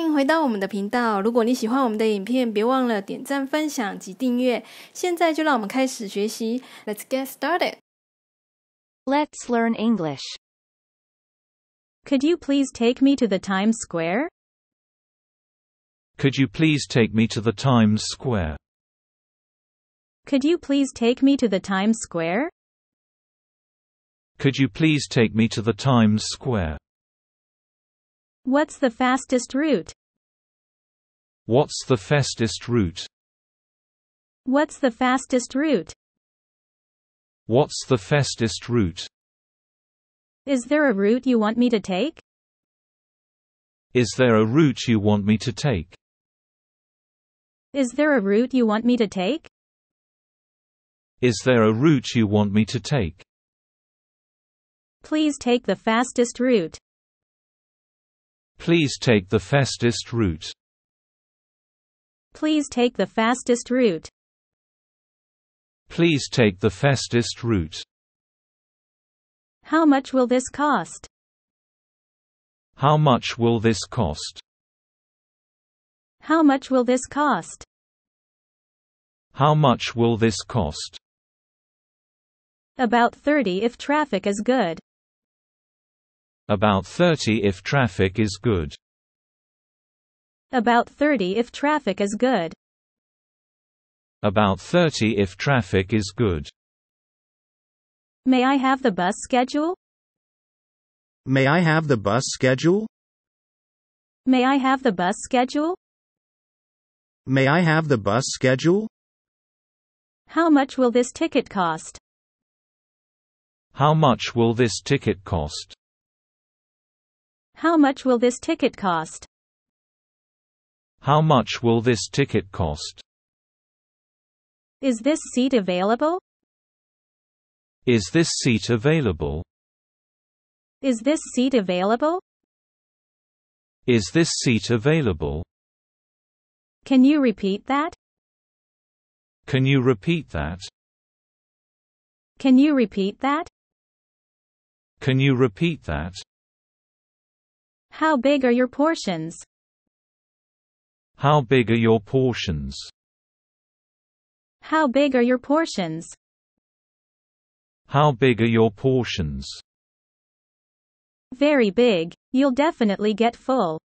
欢迎回到我们的频道。如果你喜欢我们的影片，别忘了点赞、分享及订阅。现在就让我们开始学习。Let's get started. Let's learn English. Could you please take me to the Times Square? Could you please take me to the Times Square? Could you please take me to the Times Square? Could you please take me to the Times Square? What's the fastest route? What's the fastest route? What's the fastest route? What's the fastest route? Is there a route you want me to take? Is there a route you want me to take? Is there a route you want me to take? Is there a route you want me to take? Please take the fastest route. Please take the fastest route. Please take the fastest route. Please take the fastest route. How much will this cost? How much will this cost? How much will this cost? How much will this cost? About 30 if traffic is good. About 30 if traffic is good. About 30 if traffic is good. About 30 if traffic is good. May I have the bus schedule? May I have the bus schedule? May I have the bus schedule? May I have the bus schedule? How much will this ticket cost? How much will this ticket cost? How much will this ticket cost? How much will this ticket cost? Is this seat available? Is this seat available? Is this seat available? Is this seat available? Can you repeat that? Can you repeat that? Can you repeat that? Can you repeat that? How big are your portions? How big are your portions? How big are your portions? How big are your portions? Very big. You'll definitely get full.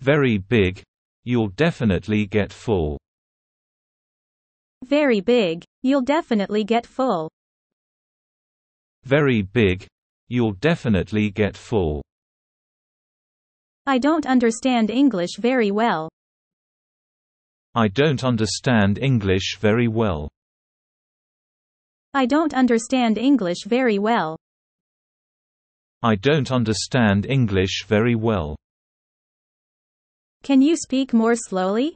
Very big. You'll definitely get full. Very big. You'll definitely get full. Very big. You'll definitely get full. I don't understand English very well. I don't understand English very well. I don't understand English very well. I don't understand English very well. Can you speak more slowly?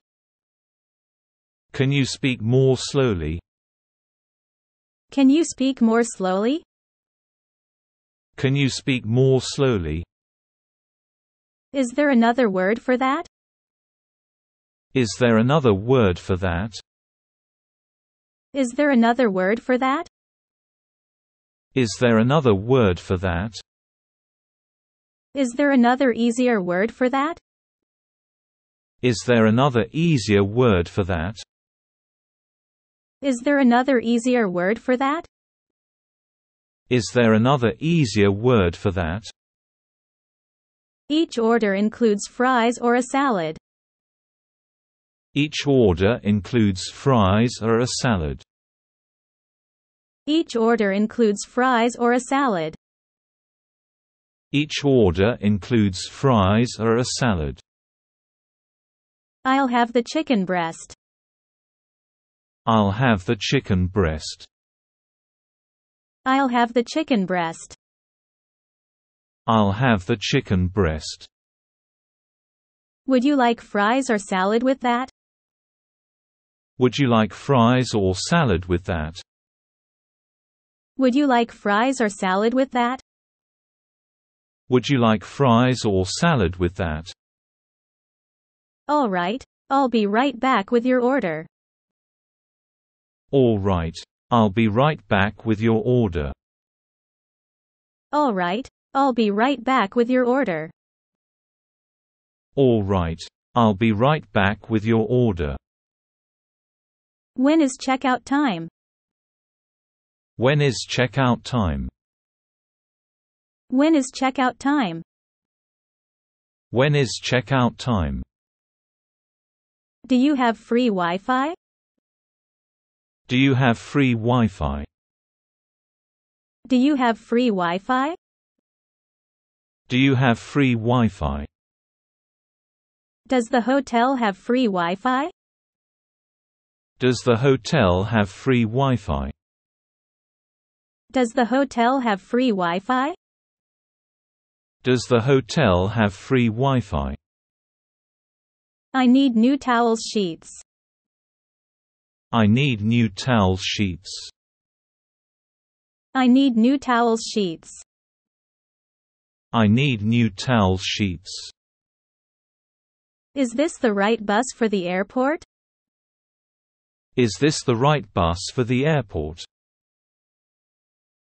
Can you speak more slowly? Can you speak more slowly? Can you speak more slowly? Is there another word for that? Is there another word for that? Is there another word for that? Is there another word for that? Is there another easier word for that? Is there another easier word for that? Is there another easier word for that? Is there another easier word for that? Each order includes fries or a salad. Each order includes fries or a salad. Each order includes fries or a salad. Each order includes fries or a salad. I'll have the chicken breast. I'll have the chicken breast. I'll have the chicken breast. I'll have the chicken breast. Would you like fries or salad with that? Would you like fries or salad with that? Would you like fries or salad with that? Would you like fries or salad with that? All right, I'll be right back with your order. All right, I'll be right back with your order. All right, I'll be right back with your order. All right. I'll be right back with your order. When is checkout time? When is checkout time? When is checkout time? When is checkout time? Do you have free Wi Fi? Do you have free Wi Fi? Do you have free Wi Fi? Do you have free Wi-Fi? Does the hotel have free Wi-Fi? Does the hotel have free Wi-Fi? Does the hotel have free Wi-Fi? Does the hotel have free Wi-Fi? I need new towel sheets. I need new towel sheets. I need new towel sheets. I need new towel sheets. Is this the right bus for the airport? Is this the right bus for the airport?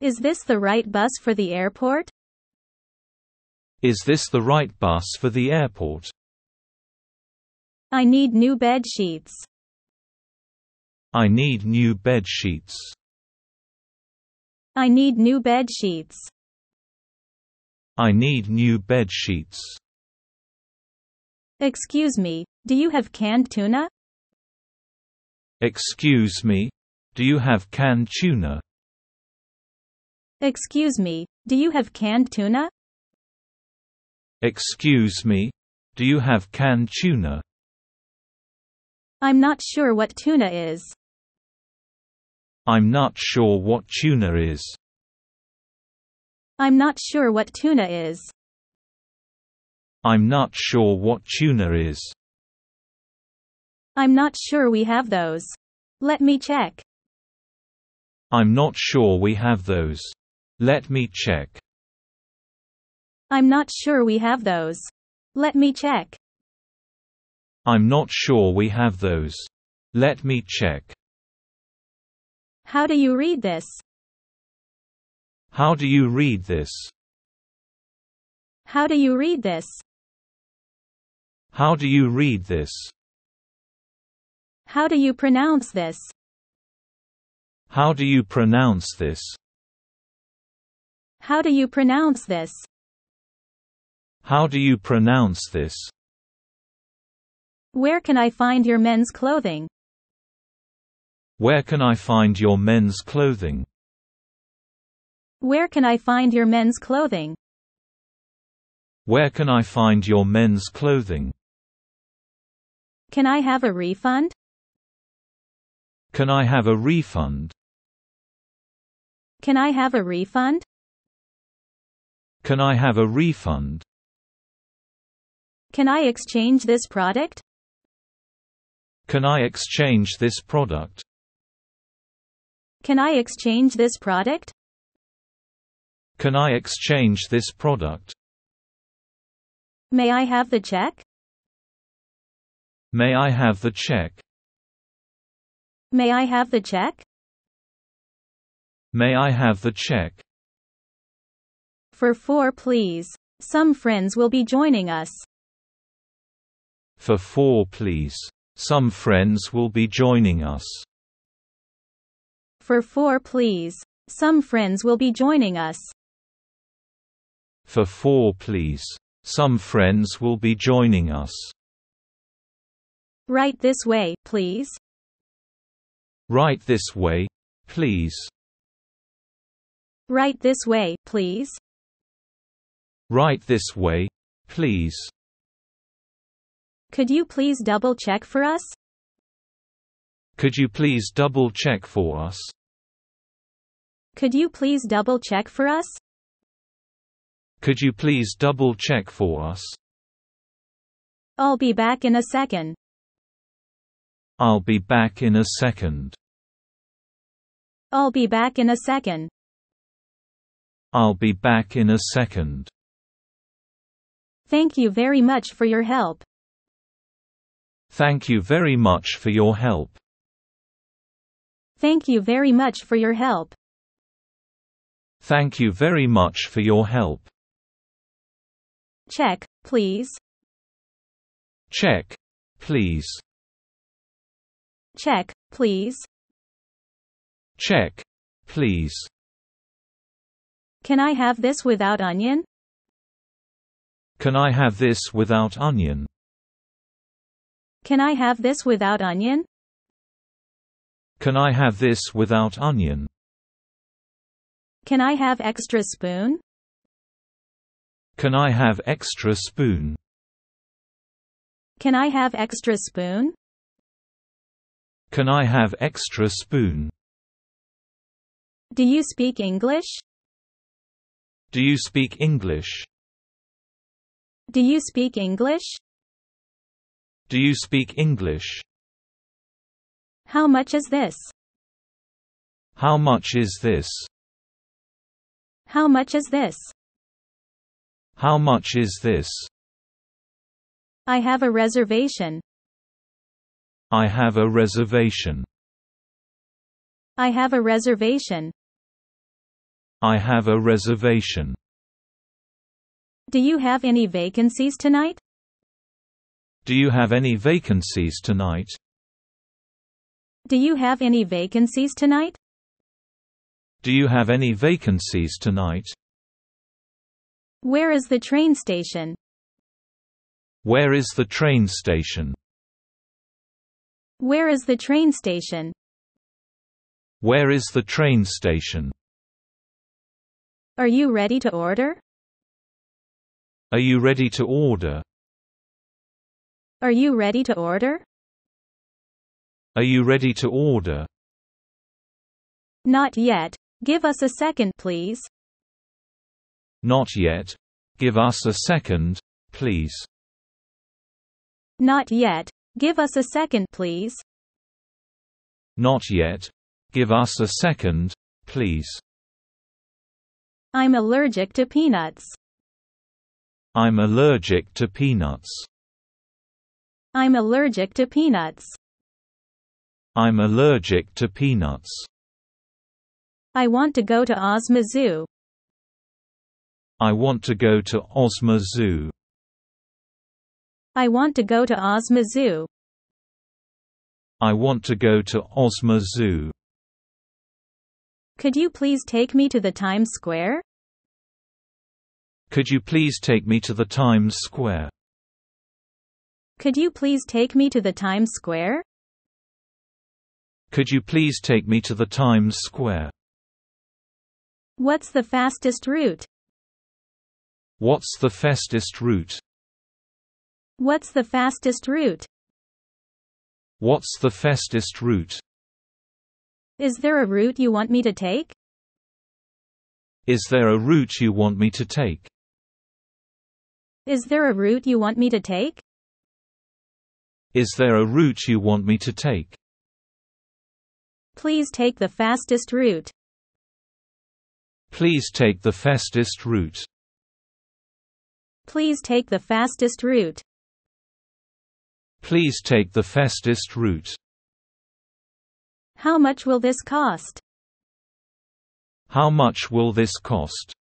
Is this the right bus for the airport? Is this the right bus for the airport? I need new bed sheets. I need new bed sheets. I need new bed sheets. I need new bed sheets. Excuse me, do you have canned tuna? Excuse me, do you have canned tuna? Excuse me, do you have canned tuna? Excuse me, do you have canned tuna? I'm not sure what tuna is. I'm not sure what tuna is. I'm not sure what tuna is. I'm not sure what tuna is. I'm not sure we have those. Let me check. I'm not sure we have those. Let me check. I'm not sure we have those. Let me check. I'm not sure we have those. Let me check. How do you read this? How do you read this? How do you read this? How do you read this? How do you pronounce this? How do you pronounce this? How do you pronounce this? How do you pronounce this? Where can I find your men's clothing? Where can I find your men's clothing? Where can I find your men's clothing? Where can I find your men's clothing? Can I have a refund? Can I have a refund? Can I have a refund? Can I have a refund? Can I exchange this product? Can I exchange this product? Can I exchange this product? Can I exchange this product? May I have the check? May I have the check? May I have the check? May I have the check? For four, please. Some friends will be joining us. For four, please. Some friends will be joining us. For four, please. Some friends will be joining us. For four please. Some friends will be joining us. Right this way, please. Right this way, please. Right this way, please. Right this way, please. Could you please double check for us? Could you please double check for us? Could you please double check for us? Could you please double check for us? I'll be back in a second. I'll be back in a second. I'll be back in a second. I'll be back in a second. Thank you very much for your help. Thank you very much for your help. Thank you very much for your help. Thank you very much for your help. Check, please. Check, please. Check, please. Check, please. Can I have this without onion? Can I have this without onion? Can I have this without onion? Can I have this without onion? Can I have extra spoon? Can I have extra spoon? Can I have extra spoon? Can I have extra spoon? Do you speak English? Do you speak English? Do you speak English? Do you speak English? How much is this? How much is this? How much is this? How much is this? I have a reservation. I have a reservation. I have a reservation. I have a reservation. Do you have any vacancies tonight? Do you have any vacancies tonight? Do you have any vacancies tonight? Do you have any vacancies tonight? Where is the train station? Where is the train station? Where is the train station? Where is the train station? Are you ready to order? Are you ready to order? Are you ready to order? Are you ready to order? Not yet. Give us a second, please. Not yet. Give us a second, please. Not yet. Give us a second, please. Not yet. Give us a second, please. I'm allergic to peanuts. I'm allergic to peanuts. I'm allergic to peanuts. I'm allergic to peanuts. I want to go to Ozma Zoo. I want to go to Ozma Zoo. I want to go to Ozma Zoo. I want to go to Ozma Zoo. Could you please take me to the Times Square? Could you please take me to the Times Square? Could you please take me to the Times Square? Could you please take me to the Times Square? What's the fastest route? What's the fastest route? What's the fastest route? What's the fastest route? Is there a route you want me to take? Is there a route you want me to take? Is there a route you want me to take? Is there a route you want me to take? Please take the fastest route. Please take the fastest route. Please take the fastest route. Please take the fastest route. How much will this cost? How much will this cost?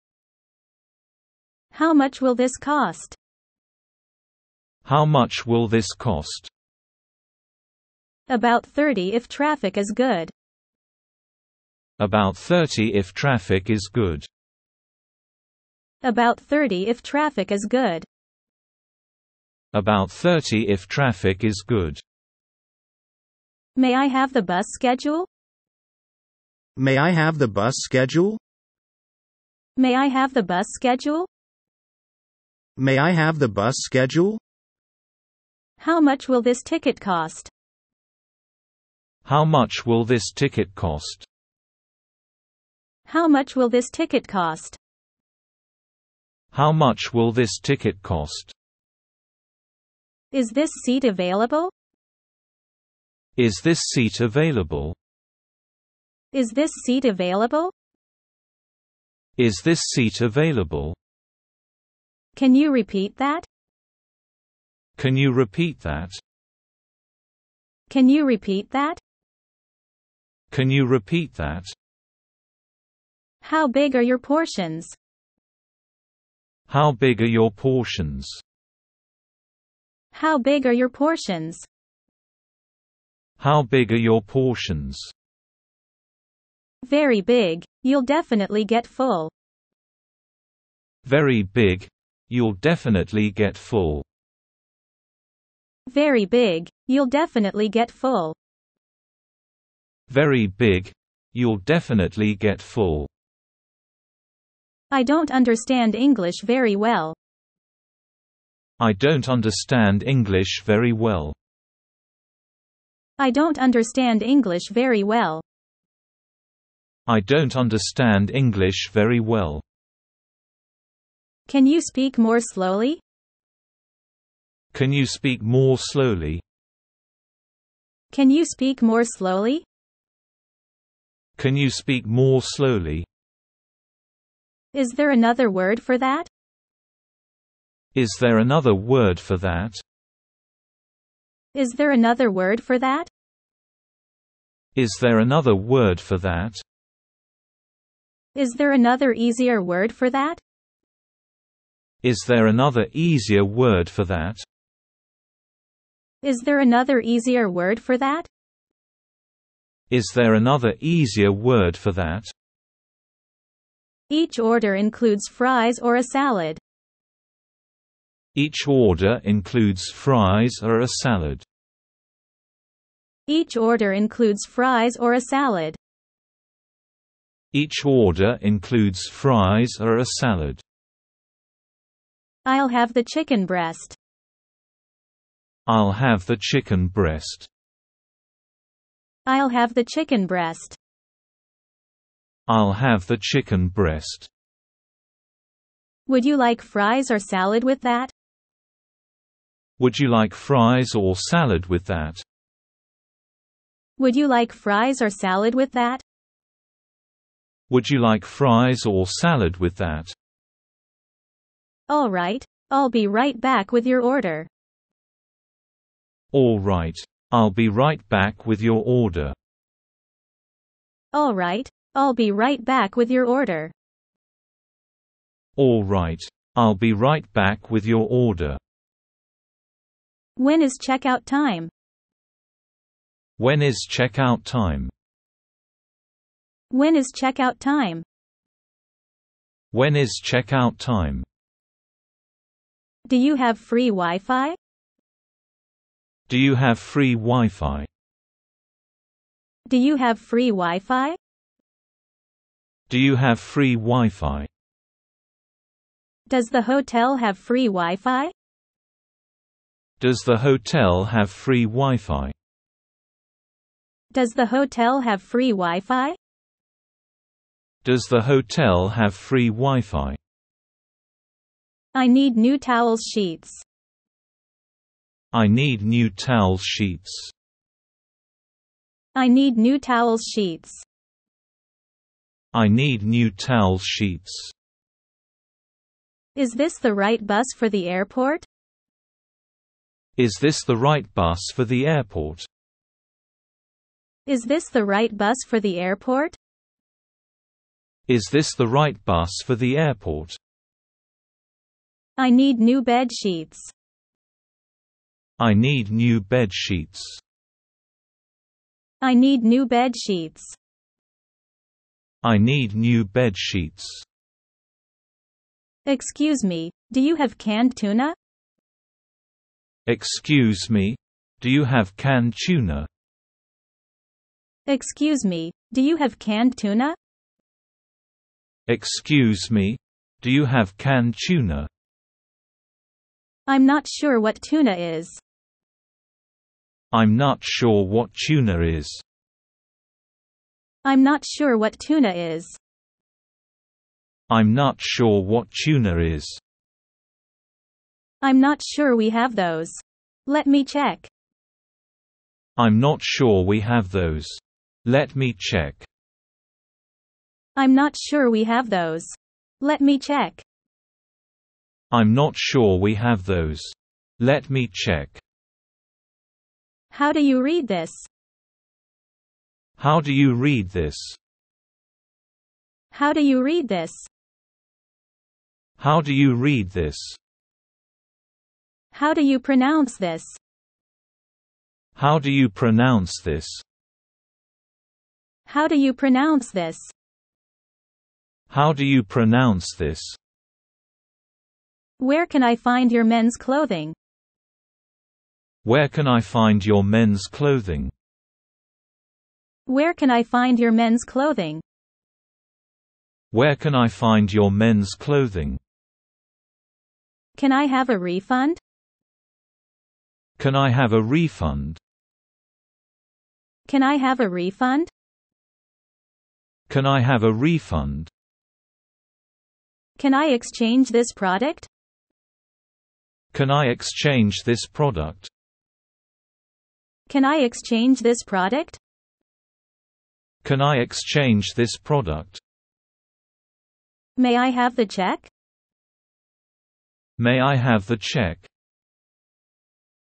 How much will this cost? How much will this cost? About 30 if traffic is good. About 30 if traffic is good. About 30 if traffic is good. About 30 if traffic is good. May I have the bus schedule? May I have the bus schedule? May I have the bus schedule? May I have the bus schedule? How much will this ticket cost? How much will this ticket cost? How much will this ticket cost? How much will this ticket cost? Is this seat available? Is this seat available? Is this seat available? Is this seat available? Can you repeat that? Can you repeat that? Can you repeat that? Can you repeat that? How big are your portions? How big are your portions? How big are your portions? How big are your portions? Very big. You'll definitely get full. Very big. You'll definitely get full. Very big. You'll definitely get full. Very big. You'll definitely get full. I don't understand English very well. I don't understand English very well. I don't understand English very well. I don't understand English very well. Can you speak more slowly? Can you speak more slowly? Can you speak more slowly? Can you speak more slowly? Is there another word for that? Is there another word for that? Is there another word for that? Is there another word for that? Is there another easier word for that? Is there another easier word for that? Is there another easier word for that? Is there another easier word for that? Each order includes fries or a salad. Each order includes fries or a salad. Each order includes fries or a salad. Each order includes fries or a salad. I'll have the chicken breast. I'll have the chicken breast. I'll have the chicken breast. I'll have the chicken breast. Would you like fries or salad with that? Would you like fries or salad with that? Would you like fries or salad with that? Would you like fries or salad with that? All right, I'll be right back with your order. All right, I'll be right back with your order. All right, I'll be right back with your order. All right. I'll be right back with your order. When is checkout time? When is checkout time? When is checkout time? When is checkout time? Do you have free Wi Fi? Do you have free Wi Fi? Do you have free Wi Fi? Do you have free Wi-Fi? Does the hotel have free Wi-Fi? Does the hotel have free Wi-Fi? Does the hotel have free Wi-Fi? Does the hotel have free Wi-Fi? I need new towel sheets. I need new towel sheets. I need new towel sheets. I need new towel sheets. Is this the right bus for the airport? Is this the right bus for the airport? Is this the right bus for the airport? Is this the right bus for the airport? I need new bed sheets. I need new bed sheets. I need new bed sheets. I need new bed sheets. Excuse me, do you have canned tuna? Excuse me, do you have canned tuna? Excuse me, do you have canned tuna? Excuse me, do you have canned tuna? I'm not sure what tuna is. I'm not sure what tuna is. I'm not sure what tuna is. I'm not sure what tuna is. I'm not sure we have those. Let me check. I'm not sure we have those. Let me check. I'm not sure we have those. Let me check. I'm not sure we have those. Let me check. How do you read this? How do you read this? How do you read this? How do you read this? How do you pronounce this? How do you pronounce this? How do you pronounce this? How do you pronounce this? Where can I find your men's clothing? Where can I find your men's clothing? Where can I find your men's clothing? Where can I find your men's clothing? Can I have a refund? Can I have a refund? Can I have a refund? Can I have a refund? Can I exchange this product? Can I exchange this product? Can I exchange this product? Can I exchange this product? May I have the check? May I have the check?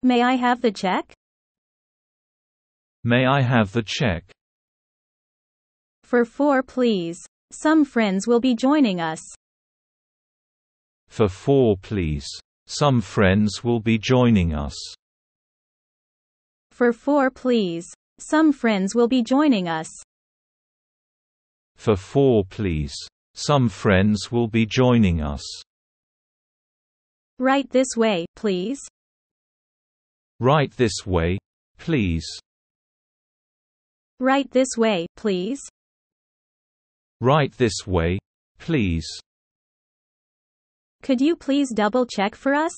May I have the check? May I have the check? For four, please. Some friends will be joining us. For four, please. Some friends will be joining us. For four, please. Some friends will be joining us. For four please. Some friends will be joining us. Right this way, please. Right this way, please. Right this way, please. Right this way, please. Could you please double check for us?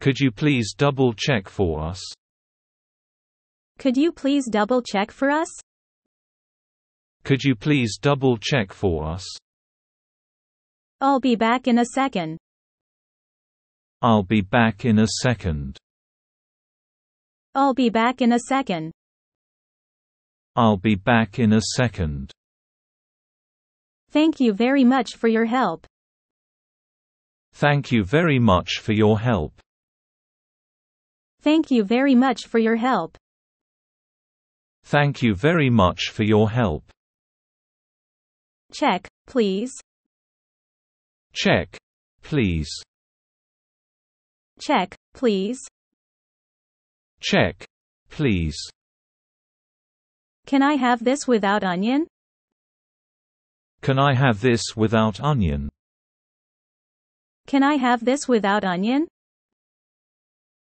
Could you please double check for us? Could you please double check for us? Could you please double check for us? I'll be back in a second. I'll be back in a second. I'll be back in a second. I'll be back in a second. Thank you very much for your help. Thank you very much for your help. Thank you very much for your help. Thank you very much for your help. Check, please. Check, please. Check, please. Check, please. Can I have this without onion? Can I have this without onion? Can I have this without onion?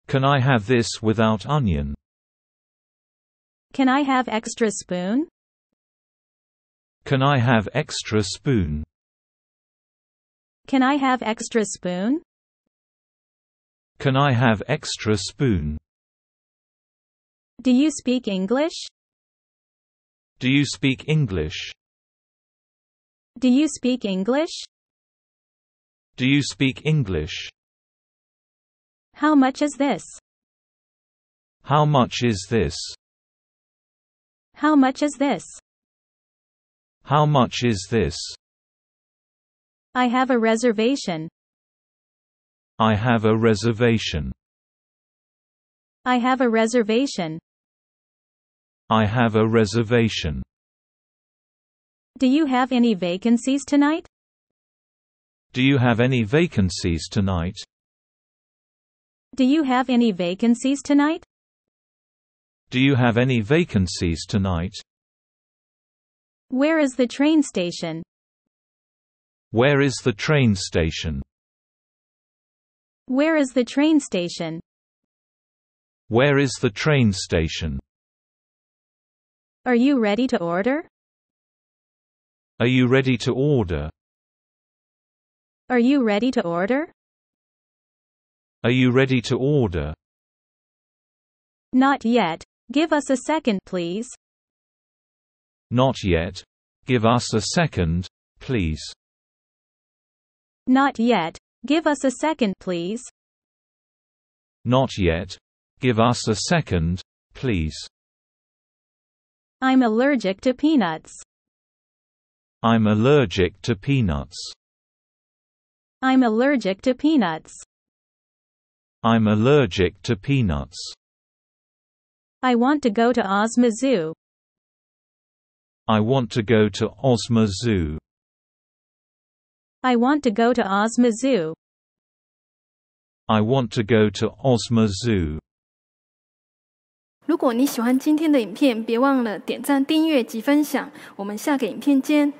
Can I have this without onion? Can I have extra spoon? Can I have extra spoon? Can I have extra spoon? Can I have extra spoon? Do you speak English? Do you speak English? Do you speak English? Do you speak English? How much is this? How much is this? How much is this? How much is this? I have a reservation. I have a reservation. I have a reservation. I have a reservation. Do you have any vacancies tonight? Do you have any vacancies tonight? Do you have any vacancies tonight? Do you have any vacancies tonight? Where is the train station? Where is the train station? Where is the train station? Where is the train station? Are you ready to order? Are you ready to order? Are you ready to order? Are you ready to order? Not yet. Give us a second, please. Not yet. Give us a second, please. Not yet. Give us a second, please. Not yet. Give us a second, please. I'm allergic to peanuts. I'm allergic to peanuts. I'm allergic to peanuts. I'm allergic to peanuts. I want to go to Ozma Zoo. I want to go to Ozma Zoo. I want to go to Ozma Zoo. I want to go to Ozma Zoo. 如果你喜欢今天的影片，别忘了点赞、订阅及分享。我们下个影片见。